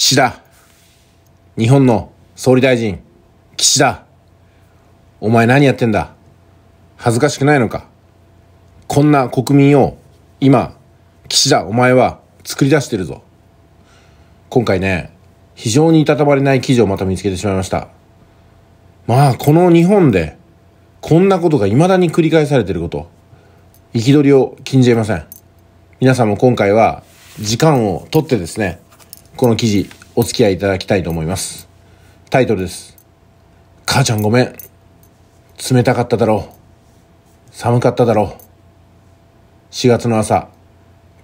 岸田。日本の総理大臣、岸田。お前何やってんだ恥ずかしくないのかこんな国民を今、岸田お前は作り出してるぞ。今回ね、非常にいたたまれない記事をまた見つけてしまいました。まあ、この日本で、こんなことが未だに繰り返されてること、憤りを禁じ得ません。皆さんも今回は、時間をとってですね、この記事、お付き合いいただきたいと思います。タイトルです。母ちゃんごめん。冷たかっただろう。寒かっただろう。4月の朝、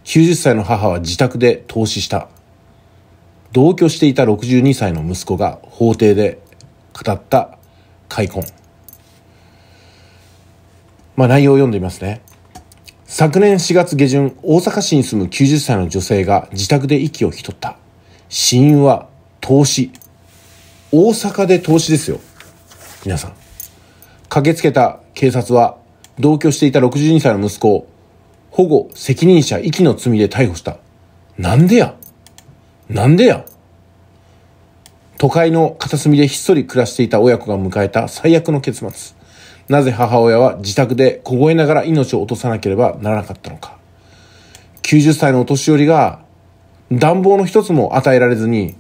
90歳の母は自宅で凍死した。同居していた62歳の息子が法廷で語った開墾まあ内容を読んでみますね。昨年4月下旬、大阪市に住む90歳の女性が自宅で息を引き取った。死因は投資。大阪で投資ですよ。皆さん。駆けつけた警察は、同居していた62歳の息子を、保護責任者遺棄の罪で逮捕した。なんでやなんでや都会の片隅でひっそり暮らしていた親子が迎えた最悪の結末。なぜ母親は自宅で凍えながら命を落とさなければならなかったのか。90歳のお年寄りが暖房の一つも与えられずに、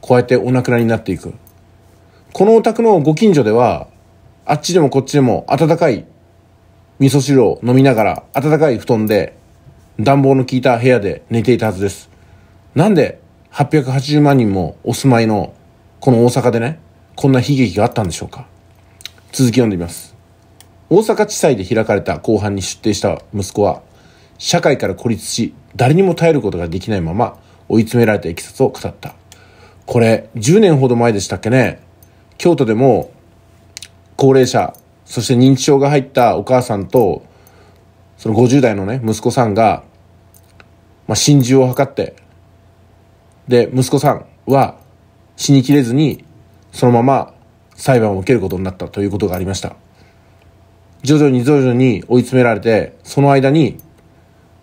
こうやってお亡くなりになっていく。このお宅のご近所では、あっちでもこっちでも暖かい味噌汁を飲みながら暖かい布団で暖房の効いた部屋で寝ていたはずです。なんで880万人もお住まいのこの大阪でね、こんな悲劇があったんでしょうか。続き読んでみます。大阪地裁で開かれた公判に出廷した息子は、社会から孤立し、誰にも耐えることができないまま、追い詰められたいきさつを語った。これ、10年ほど前でしたっけね。京都でも、高齢者、そして認知症が入ったお母さんと、その50代のね、息子さんが、まあ、心中を図って、で、息子さんは死にきれずに、そのまま裁判を受けることになったということがありました。徐々に徐々に追い詰められて、その間に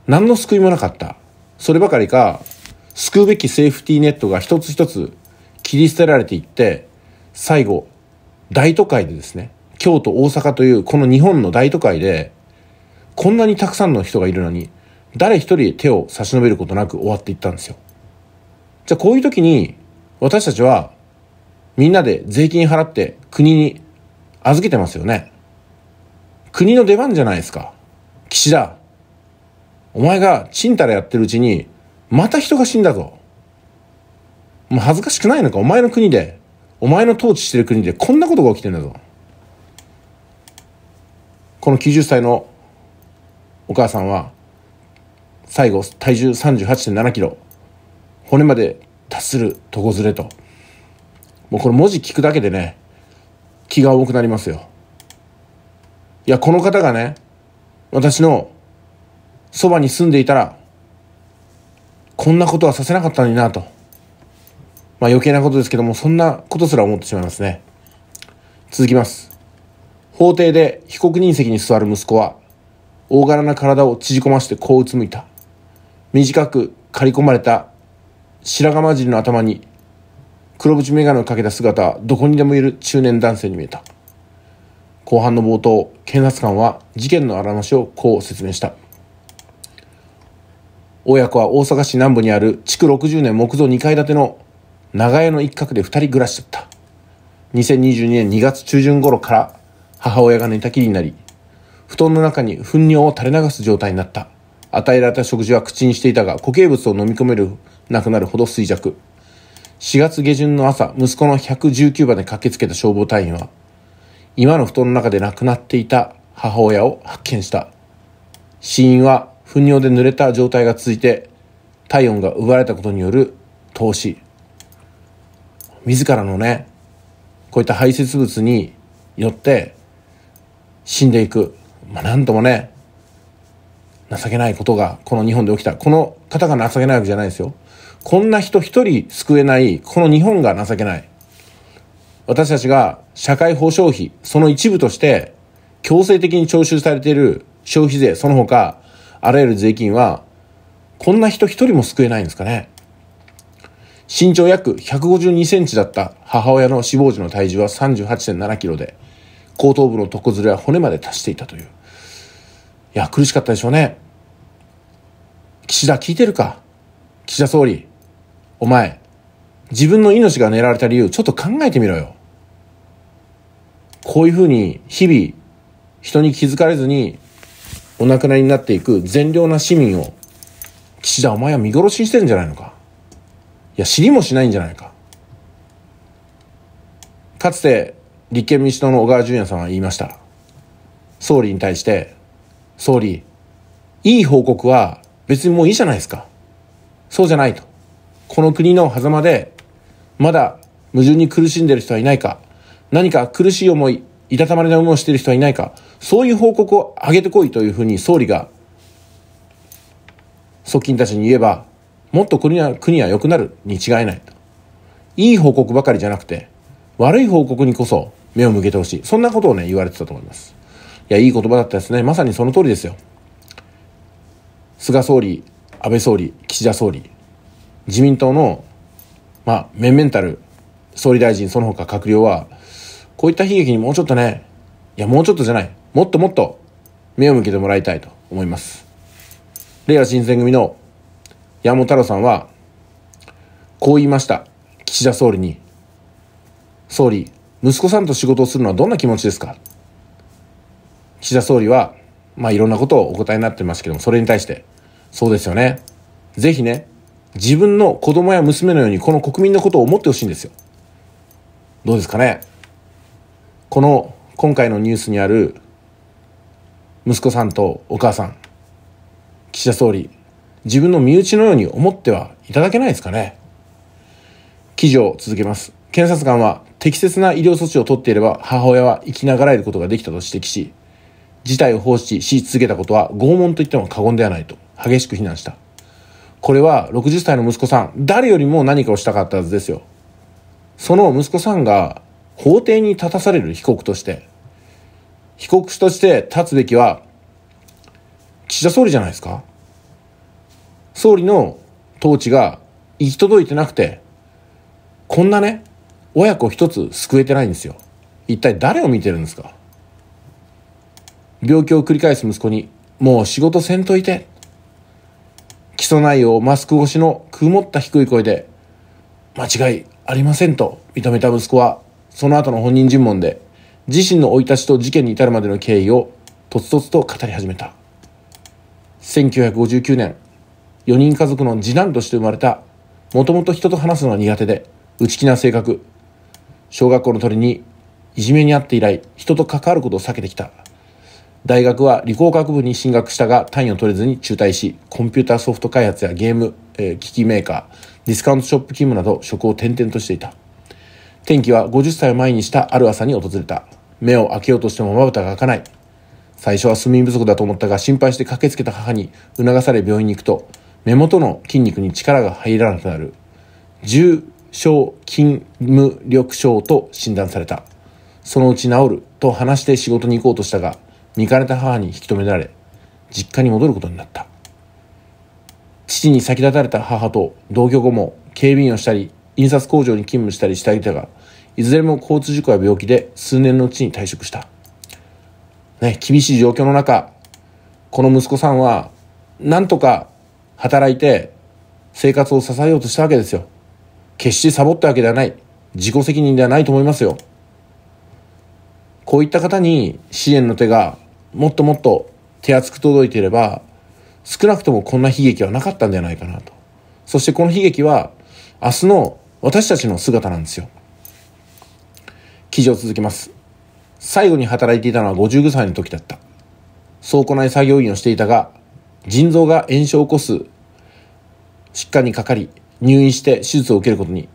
何の救いもなかった。そればかりか、救うべきセーフティーネットが一つ一つ切り捨てられていって、最後、大都会でですね、京都、大阪というこの日本の大都会で、こんなにたくさんの人がいるのに、誰一人手を差し伸べることなく終わっていったんですよ。じゃあこういう時に、私たちは、みんなで税金払って国に預けてますよね。国の出番じゃないですか。岸田、お前がちんたらやってるうちに、また人が死んだぞ。もう恥ずかしくないのかお前の国で、お前の統治してる国でこんなことが起きてんだぞ。この90歳のお母さんは、最後、体重38.7キロ、骨まで達する床ずれと。もうこれ文字聞くだけでね、気が重くなりますよ。いや、この方がね、私のそばに住んでいたら、こんなことはさせなかったのになと。まあ余計なことですけども、そんなことすら思ってしまいますね。続きます。法廷で被告人席に座る息子は、大柄な体を縮こましてこううつむいた。短く刈り込まれた白髪混じりの頭に、黒縁眼鏡をかけた姿はどこにでもいる中年男性に見えた。後半の冒頭、検察官は事件のあらましをこう説明した。親子は大阪市南部にある築60年木造2階建ての長屋の一角で2人暮らしだった2022年2月中旬頃から母親が寝たきりになり布団の中に糞尿を垂れ流す状態になった与えられた食事は口にしていたが固形物を飲み込めるなくなるほど衰弱4月下旬の朝息子の119番で駆けつけた消防隊員は今の布団の中で亡くなっていた母親を発見した死因は糞尿で濡れた状態が続いて体温が奪われたことによる投資自らのねこういった排泄物によって死んでいく、まあ、なんともね情けないことがこの日本で起きたこの方が情けないわけじゃないですよこんな人一人救えないこの日本が情けない私たちが社会保障費その一部として強制的に徴収されている消費税その他あらゆる税金は、こんな人一人も救えないんですかね。身長約152センチだった母親の死亡時の体重は38.7キロで、後頭部の床ずれは骨まで達していたという。いや、苦しかったでしょうね。岸田聞いてるか岸田総理、お前、自分の命が狙われた理由、ちょっと考えてみろよ。こういうふうに、日々、人に気づかれずに、お亡くなりになっていく善良な市民を、岸田お前は見殺しにしてるんじゃないのか。いや、知りもしないんじゃないか。かつて、立憲民主党の小川淳也さんは言いました。総理に対して、総理、いい報告は別にもういいじゃないですか。そうじゃないと。この国の狭間で、まだ矛盾に苦しんでる人はいないか、何か苦しい思い、いたたまれない思いをしている人はいないか、そういう報告を上げてこいというふうに総理が、側近たちに言えば、もっと国は、国は良くなるに違いないと。いい報告ばかりじゃなくて、悪い報告にこそ目を向けてほしい。そんなことをね、言われてたと思います。いや、いい言葉だったですね。まさにその通りですよ。菅総理、安倍総理、岸田総理、自民党の、まあ、メンメンタル、総理大臣、その他閣僚は、こういった悲劇にもうちょっとね、いや、もうちょっとじゃない。もっともっと目を向けてもらいたいと思います。れいわ新選組の山本太郎さんは、こう言いました。岸田総理に。総理、息子さんと仕事をするのはどんな気持ちですか岸田総理は、まあいろんなことをお答えになってますけども、それに対して、そうですよね。ぜひね、自分の子供や娘のようにこの国民のことを思ってほしいんですよ。どうですかねこの今回のニュースにある息子さんとお母さん、岸田総理、自分の身内のように思ってはいただけないですかね。記事を続けます。検察官は適切な医療措置を取っていれば母親は生きながらえることができたと指摘し、事態を放置し続けたことは拷問と言っても過言ではないと激しく非難した。これは60歳の息子さん、誰よりも何かをしたかったはずですよ。その息子さんが法廷に立たされる被告として。被告として立つべきは、岸田総理じゃないですか。総理の統治が行き届いてなくて、こんなね、親子一つ救えてないんですよ。一体誰を見てるんですか病気を繰り返す息子に、もう仕事せんといて。起訴内容をマスク越しの曇った低い声で、間違いありませんと認めた息子はその後の本人尋問で、自身の生い立ちと事件に至るまでの経緯を、とつとつと語り始めた。1959年、4人家族の次男として生まれた、もともと人と話すのが苦手で、内気な性格。小学校の鳥に、いじめにあって以来、人と関わることを避けてきた。大学は理工学部に進学したが単位を取れずに中退し、コンピューターソフト開発やゲーム、えー、機器メーカー、ディスカウントショップ勤務など職を転々としていた。天気は50歳を前にしたある朝に訪れた。目を開けようとしてもまぶたが開かない。最初は睡眠不足だと思ったが心配して駆けつけた母に促され病院に行くと、目元の筋肉に力が入らなくなる。重症筋無力症と診断された。そのうち治ると話して仕事に行こうとしたが、見かねた母に引き止められ、実家に戻ることになった。父に先立たれた母と同居後も警備員をしたり印刷工場に勤務したりしていたが、いずれも交通事故や病気で数年のうちに退職した。ね、厳しい状況の中、この息子さんは、なんとか働いて生活を支えようとしたわけですよ。決してサボったわけではない。自己責任ではないと思いますよ。こういった方に支援の手がもっともっと手厚く届いていれば、少なくともこんな悲劇はなかったんじゃないかなと。そしてこの悲劇は、明日の私たちの姿なんですよ。記事を続けます。最後に働いていたのは55歳の時だった。倉庫内作業員をしていたが、腎臓が炎症を起こす疾患にかかり、入院して手術を受けることに。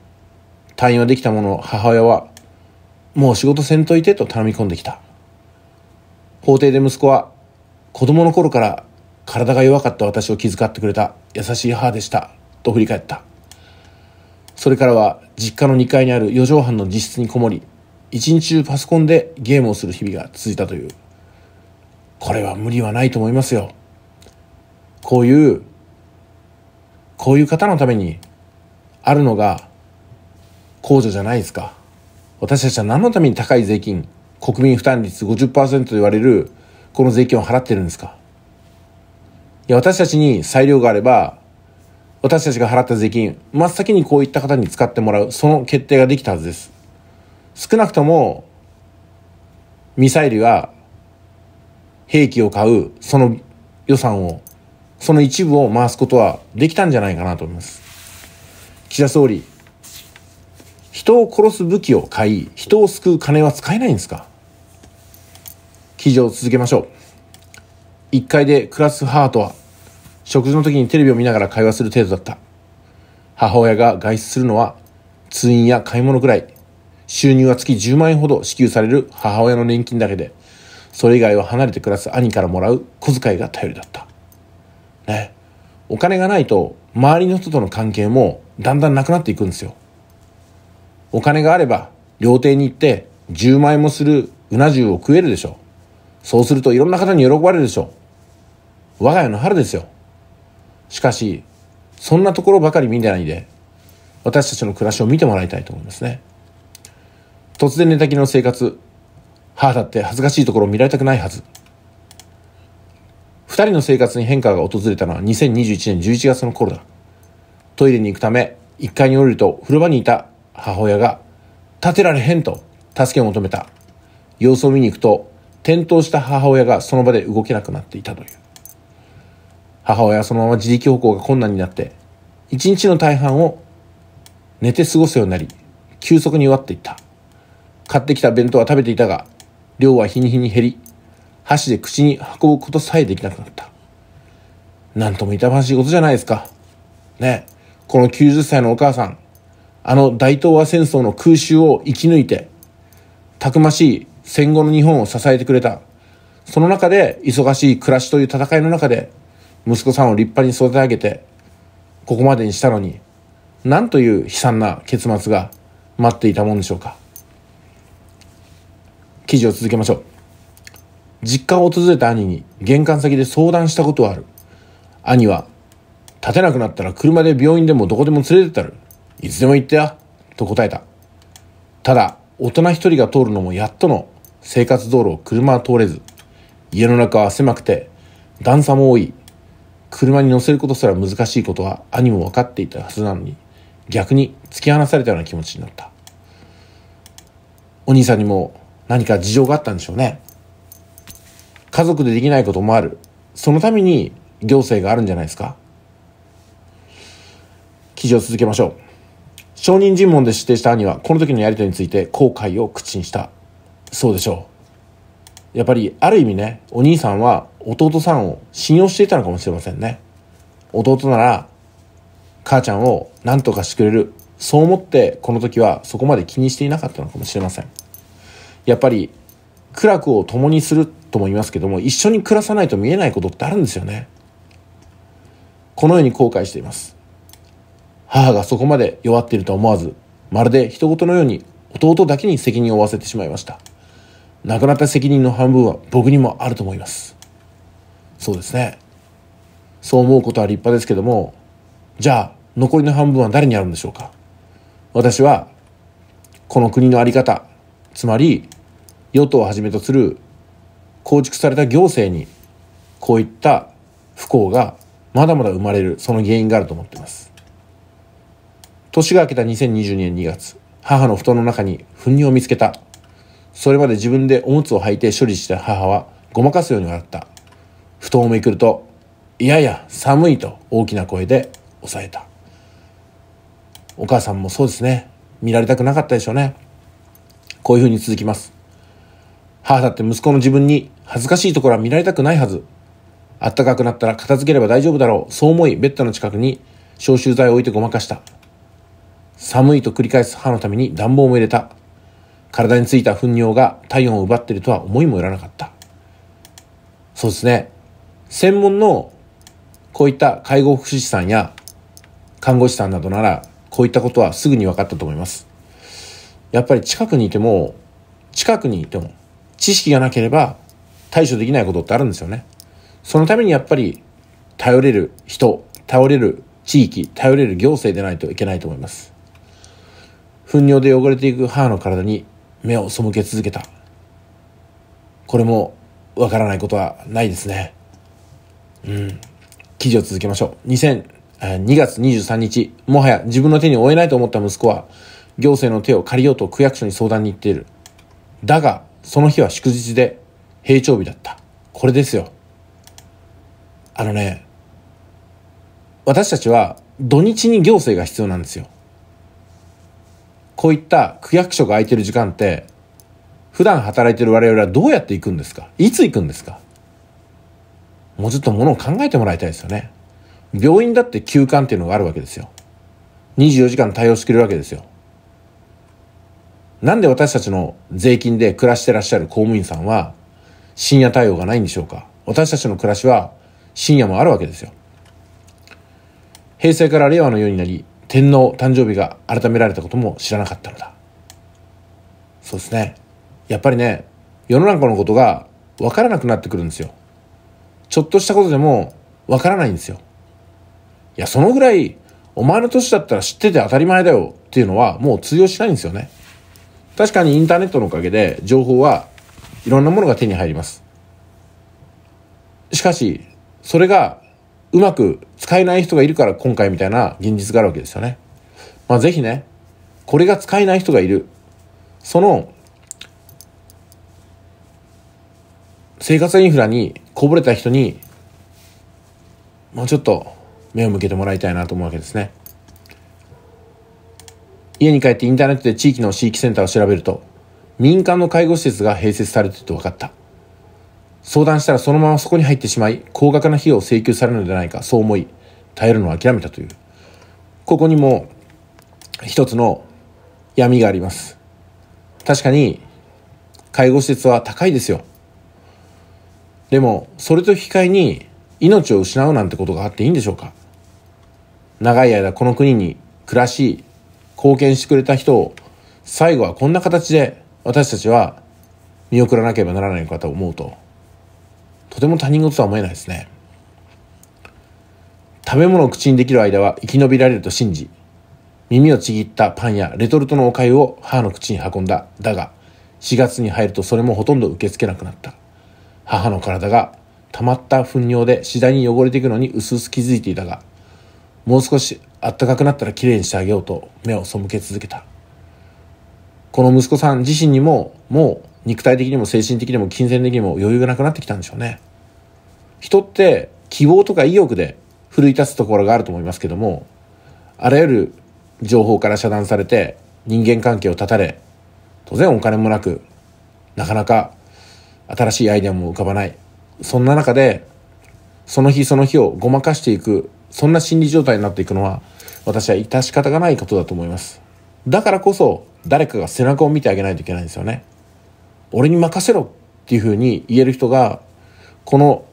退院はできたもの母親は、もう仕事せんといてと頼み込んできた。法廷で息子は、子供の頃から体が弱かった私を気遣ってくれた優しい母でしたと振り返った。それからは実家の2階にある4畳半の自室にこもり、一日中パソコンでゲームをする日々が続いたという。これは無理はないと思いますよ。こういう、こういう方のためにあるのが控除じゃないですか。私たちは何のために高い税金、国民負担率50%と言われるこの税金を払ってるんですか。いや、私たちに裁量があれば私たちが払った税金、真っ先にこういった方に使ってもらう、その決定ができたはずです。少なくとも、ミサイルや兵器を買う、その予算を、その一部を回すことはできたんじゃないかなと思います。岸田総理、人を殺す武器を買い、人を救う金は使えないんですか記事を続けましょう。1階で暮らす母とは食事の時にテレビを見ながら会話する程度だった。母親が外出するのは通院や買い物くらい。収入は月10万円ほど支給される母親の年金だけで、それ以外は離れて暮らす兄からもらう小遣いが頼りだった。ね。お金がないと周りの人との関係もだんだんなくなっていくんですよ。お金があれば料亭に行って10万円もするうな重を食えるでしょう。そうするといろんな方に喜ばれるでしょう。我が家の春ですよ。しかし、そんなところばかり見てないで、私たちの暮らしを見てもらいたいと思いますね。突然寝たきりの生活、母だって恥ずかしいところを見られたくないはず。二人の生活に変化が訪れたのは2021年11月の頃だ。トイレに行くため、1階に降りると風呂場にいた母親が、立てられへんと助けを求めた。様子を見に行くと、転倒した母親がその場で動けなくなっていたという。母親はそのまま自力歩行が困難になって、一日の大半を寝て過ごすようになり、急速に弱っていった。買ってきた弁当は食べていたが、量は日に日に減り、箸で口に運ぶことさえできなくなった。なんとも痛ましいことじゃないですか。ねえ、この90歳のお母さん、あの大東亜戦争の空襲を生き抜いて、たくましい戦後の日本を支えてくれた。その中で忙しい暮らしという戦いの中で息子さんを立派に育て上げて、ここまでにしたのに、なんという悲惨な結末が待っていたもんでしょうか。記事を続けましょう。実家を訪れた兄に玄関先で相談したことはある。兄は、立てなくなったら車で病院でもどこでも連れてったる。いつでも行ってや。と答えた。ただ、大人一人が通るのもやっとの生活道路を車は通れず、家の中は狭くて、段差も多い車に乗せることすら難しいことは兄も分かっていたはずなのに、逆に突き放されたような気持ちになった。お兄さんにも何か事情があったんでしょうね。家族でできないこともある。そのために行政があるんじゃないですか。記事を続けましょう。証人尋問で指定した兄は、この時のやりとりについて後悔を口にした。そうでしょう。やっぱりある意味ね、お兄さんは弟さんを信用していたのかもしれませんね。弟なら、母ちゃんを何とかしてくれる。そう思ってこの時はそこまで気にしていなかったのかもしれません。やっぱり、苦楽を共にするとも言いますけども、一緒に暮らさないと見えないことってあるんですよね。このように後悔しています。母がそこまで弱っていると思わず、まるで人事のように弟だけに責任を負わせてしまいました。亡くなった責任の半分は僕にもあると思いますそうですねそう思うことは立派ですけどもじゃあ残りの半分は誰にあるんでしょうか私はこの国の在り方つまり与党をはじめとする構築された行政にこういった不幸がまだまだ生まれるその原因があると思っています年が明けた2022年2月母の布団の中に糞尿を見つけたそれまで自分でおむつを履いて処理した母はごまかすように笑った。布団をめくると、いやや、寒いと大きな声で抑えた。お母さんもそうですね。見られたくなかったでしょうね。こういうふうに続きます。母だって息子の自分に恥ずかしいところは見られたくないはず。あったかくなったら片付ければ大丈夫だろう。そう思いベッドの近くに消臭剤を置いてごまかした。寒いと繰り返す母のために暖房も入れた。体についた糞尿が体温を奪っているとは思いもよらなかった。そうですね。専門のこういった介護福祉士さんや看護師さんなどなら、こういったことはすぐに分かったと思います。やっぱり近くにいても、近くにいても、知識がなければ対処できないことってあるんですよね。そのためにやっぱり、頼れる人、頼れる地域、頼れる行政でないといけないと思います。糞尿で汚れていく母の体に目を背け続けたこれもわからないことはないですねうん記事を続けましょう2000 2月23日もはや自分の手に負えないと思った息子は行政の手を借りようと区役所に相談に行っているだがその日は祝日で平常日だったこれですよあのね私たちは土日に行政が必要なんですよこういった区役所が空いてる時間って、普段働いてる我々はどうやって行くんですかいつ行くんですかもうちょっとものを考えてもらいたいですよね。病院だって休館っていうのがあるわけですよ。24時間対応してくれるわけですよ。なんで私たちの税金で暮らしてらっしゃる公務員さんは深夜対応がないんでしょうか私たちの暮らしは深夜もあるわけですよ。平成から令和のようになり、天皇誕生日が改められたことも知らなかったのだそうですねやっぱりね世の中のことが分からなくなってくるんですよちょっとしたことでも分からないんですよいやそのぐらいお前の年だったら知ってて当たり前だよっていうのはもう通用しないんですよね確かにインターネットのおかげで情報はいろんなものが手に入りますしかしそれがうまく使えない人がいるから今回みたいな現実があるわけですよね。まあぜひね、これが使えない人がいる。その、生活インフラにこぼれた人に、もうちょっと目を向けてもらいたいなと思うわけですね。家に帰ってインターネットで地域の地域センターを調べると、民間の介護施設が併設されてると分かった。相談したらそのままそこに入ってしまい、高額な費用を請求されるのではないか、そう思い、耐えるのを諦めたという。ここにも、一つの闇があります。確かに、介護施設は高いですよ。でも、それと引き換えに、命を失うなんてことがあっていいんでしょうか長い間この国に暮らし、貢献してくれた人を、最後はこんな形で私たちは見送らなければならないのかと思うととても他人事とは思えないですね食べ物を口にできる間は生き延びられると信じ耳をちぎったパンやレトルトのおかゆを母の口に運んだだが4月に入るとそれもほとんど受け付けなくなった母の体が溜まった糞尿で次第に汚れていくのにうすうす気づいていたがもう少しあったかくなったらきれいにしてあげようと目を背け続けたこの息子さん自身にももう肉体的にも精神的にも金銭的にも余裕がなくなってきたんでしょうね人って希望とか意欲で奮い立つところがあると思いますけども、あらゆる情報から遮断されて、人間関係を断たれ、当然お金もなく、なかなか新しいアイデアも浮かばない。そんな中で、その日その日をごまかしていく、そんな心理状態になっていくのは、私は致し方がないことだと思います。だからこそ、誰かが背中を見てあげないといけないんですよね。俺に任せろっていうふうに言える人が、この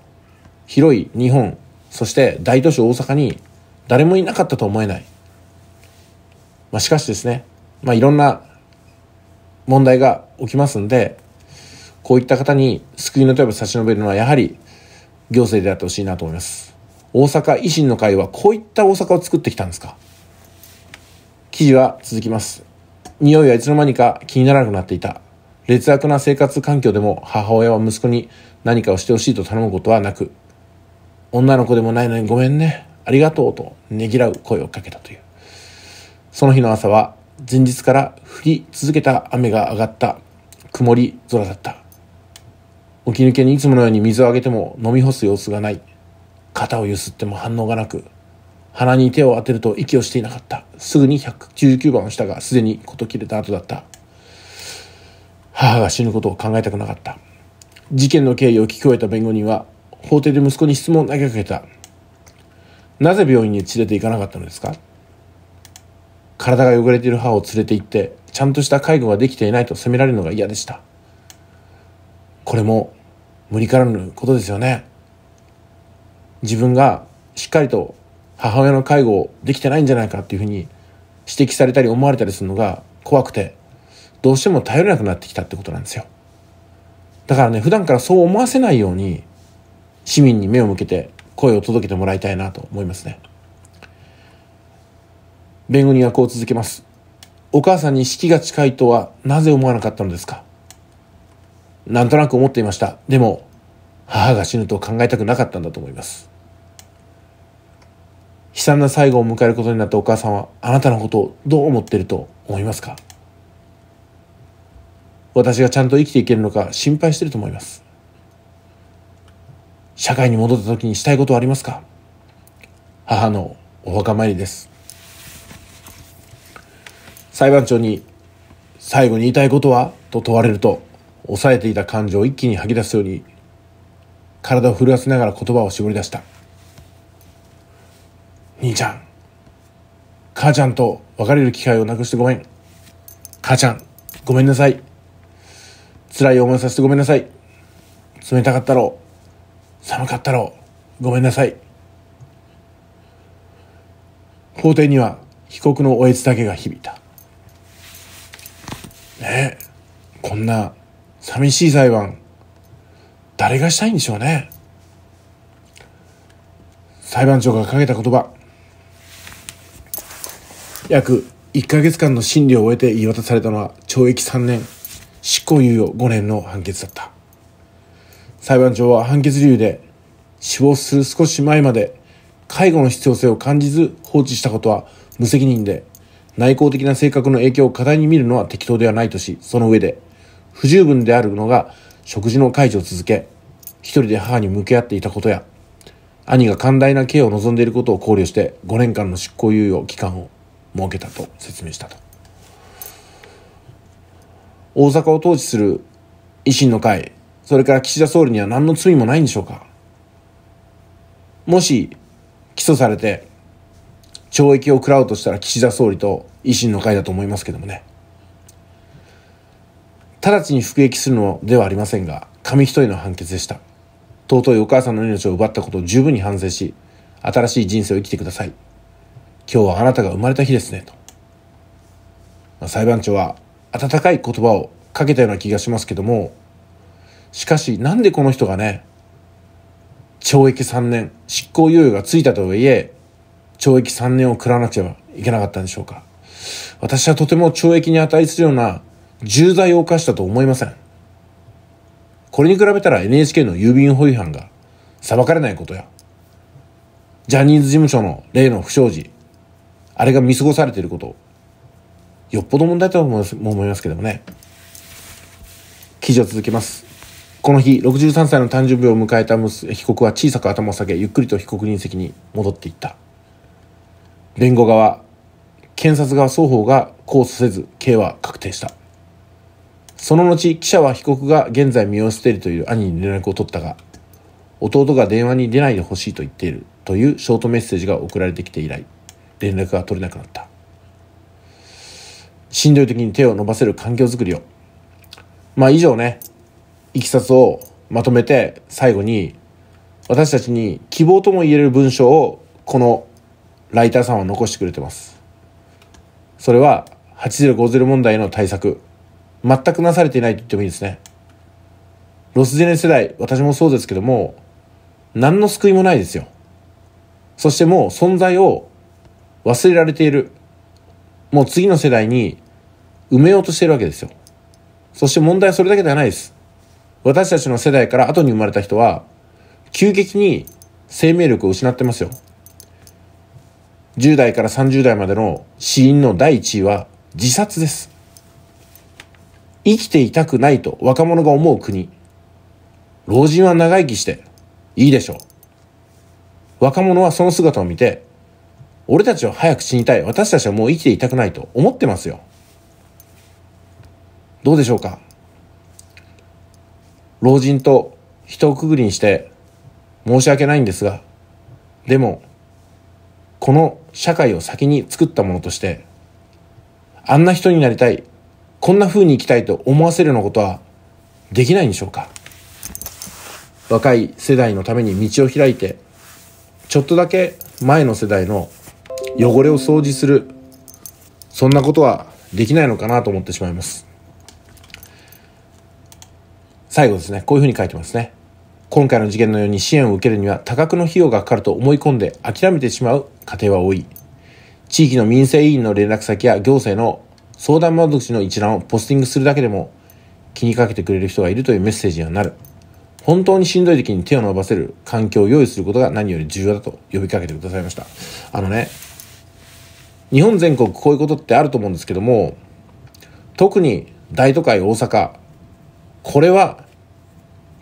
広い日本、そして大都市大阪に誰もいなかったと思えない。まあ、しかしですね、まあ、いろんな問題が起きますんで、こういった方に救いの手を差し伸べるのはやはり行政であってほしいなと思います。大阪維新の会はこういった大阪を作ってきたんですか記事は続きます。匂いはいつの間にか気にならなくなっていた。劣悪な生活環境でも母親は息子に何かをしてほしいと頼むことはなく、女の子でもないのにごめんね。ありがとうとねぎらう声をかけたという。その日の朝は前日から降り続けた雨が上がった曇り空だった。起き抜けにいつものように水をあげても飲み干す様子がない。肩をゆすっても反応がなく、鼻に手を当てると息をしていなかった。すぐに199番をしたが、すでに事切れた後だった。母が死ぬことを考えたくなかった。事件の経緯を聞き終えた弁護人は、法廷で息子に質問を投げかけた。なぜ病院に連れて行かなかったのですか体が汚れている母を連れて行って、ちゃんとした介護ができていないと責められるのが嫌でした。これも無理からぬことですよね。自分がしっかりと母親の介護をできてないんじゃないかっていうふうに指摘されたり思われたりするのが怖くて、どうしても頼れなくなってきたってことなんですよ。だからね、普段からそう思わせないように、市民に目を向けて声を届けてもらいたいなと思いますね弁護人はこう続けますお母さんに式が近いとはなぜ思わなかったのですかなんとなく思っていましたでも母が死ぬと考えたくなかったんだと思います悲惨な最後を迎えることになったお母さんはあなたのことをどう思っていると思いますか私がちゃんと生きていけるのか心配してると思います社会に戻った時にしたいことはありますか母のお墓参りです裁判長に最後に言いたいことはと問われると抑えていた感情を一気に吐き出すように体を震わせながら言葉を絞り出した兄ちゃん母ちゃんと別れる機会をなくしてごめん母ちゃんごめんなさい辛い思いさせてごめんなさい冷たかったろう寒かったろう。ごめんなさい。法廷には被告のおえつだけが響いた。ねえ、こんな寂しい裁判、誰がしたいんでしょうね。裁判長がかけた言葉。約1ヶ月間の審理を終えて言い渡されたのは懲役3年、執行猶予5年の判決だった。裁判長は判決理由で死亡する少し前まで介護の必要性を感じず放置したことは無責任で内向的な性格の影響を課題に見るのは適当ではないとし、その上で不十分であるのが食事の介助を続け、一人で母に向き合っていたことや、兄が寛大な刑を望んでいることを考慮して5年間の執行猶予期間を設けたと説明したと。大阪を統治する維新の会それから岸田総理には何の罪もないんでしょうかもし起訴されて懲役を食らうとしたら岸田総理と維新の会だと思いますけどもね直ちに服役するのではありませんが紙一重の判決でした尊いお母さんの命を奪ったことを十分に反省し新しい人生を生きてください今日はあなたが生まれた日ですねと、まあ、裁判長は温かい言葉をかけたような気がしますけどもしかし、なんでこの人がね、懲役3年、執行猶予がついたとはいえ、懲役3年を食らわなくゃいけなかったんでしょうか。私はとても懲役に値するような重罪を犯したと思いません。これに比べたら NHK の郵便法違反が裁かれないことや、ジャニーズ事務所の例の不祥事、あれが見過ごされていること、よっぽど問題だと思いますけどもね。記事を続けます。この日、63歳の誕生日を迎えた被告は小さく頭を下げ、ゆっくりと被告人席に戻っていった。弁護側、検察側双方が控訴せず、刑は確定した。その後、記者は被告が現在身を捨てるという兄に連絡を取ったが、弟が電話に出ないでほしいと言っているというショートメッセージが送られてきて以来、連絡が取れなくなった。しんどい時に手を伸ばせる環境づくりを。まあ以上ね、いきさつをまとめて最後に私たちに希望とも言える文章をこのライターさんは残してくれてますそれは8050問題の対策全くなされていないと言ってもいいですねロスジェネ世代私もそうですけども何の救いもないですよそしてもう存在を忘れられているもう次の世代に埋めようとしているわけですよそして問題はそれだけではないです私たちの世代から後に生まれた人は、急激に生命力を失ってますよ。10代から30代までの死因の第1位は自殺です。生きていたくないと若者が思う国。老人は長生きしていいでしょう。若者はその姿を見て、俺たちは早く死にたい。私たちはもう生きていたくないと思ってますよ。どうでしょうか老人とくぐりにして申し訳ないんですが、でも、この社会を先に作ったものとして、あんな人になりたい、こんな風に生きたいと思わせるようなことはできないんでしょうか若い世代のために道を開いて、ちょっとだけ前の世代の汚れを掃除する、そんなことはできないのかなと思ってしまいます。最後ですね、こういうふうに書いてますね。今回の事件のように支援を受けるには多額の費用がかかると思い込んで諦めてしまう家庭は多い。地域の民生委員の連絡先や行政の相談窓口の一覧をポスティングするだけでも気にかけてくれる人がいるというメッセージにはなる。本当にしんどい時に手を伸ばせる環境を用意することが何より重要だと呼びかけてくださいました。あのね、日本全国こういうことってあると思うんですけども、特に大都会大阪、これは、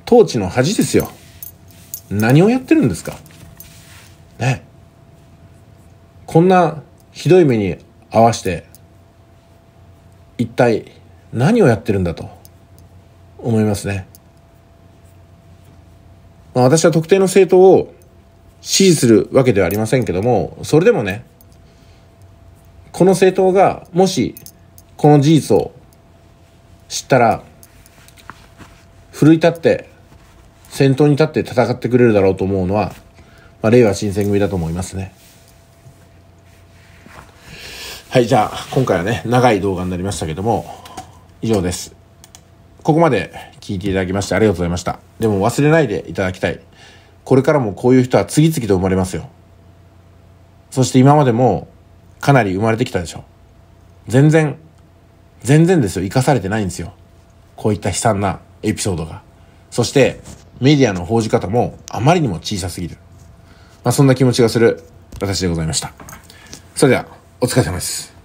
統治の恥ですよ。何をやってるんですかね。こんなひどい目に合わして、一体何をやってるんだと思いますね。まあ、私は特定の政党を支持するわけではありませんけども、それでもね、この政党がもしこの事実を知ったら、奮い立って、先頭に立って戦ってくれるだろうと思うのは、まあ、令和新選組だと思いますね。はい、じゃあ、今回はね、長い動画になりましたけども、以上です。ここまで聞いていただきましてありがとうございました。でも忘れないでいただきたい。これからもこういう人は次々と生まれますよ。そして今までもかなり生まれてきたでしょ。全然、全然ですよ。生かされてないんですよ。こういった悲惨なエピソードが。そして、メディアの報じ方もあまりにも小さすぎる。まあ、そんな気持ちがする私でございました。それでは、お疲れ様です。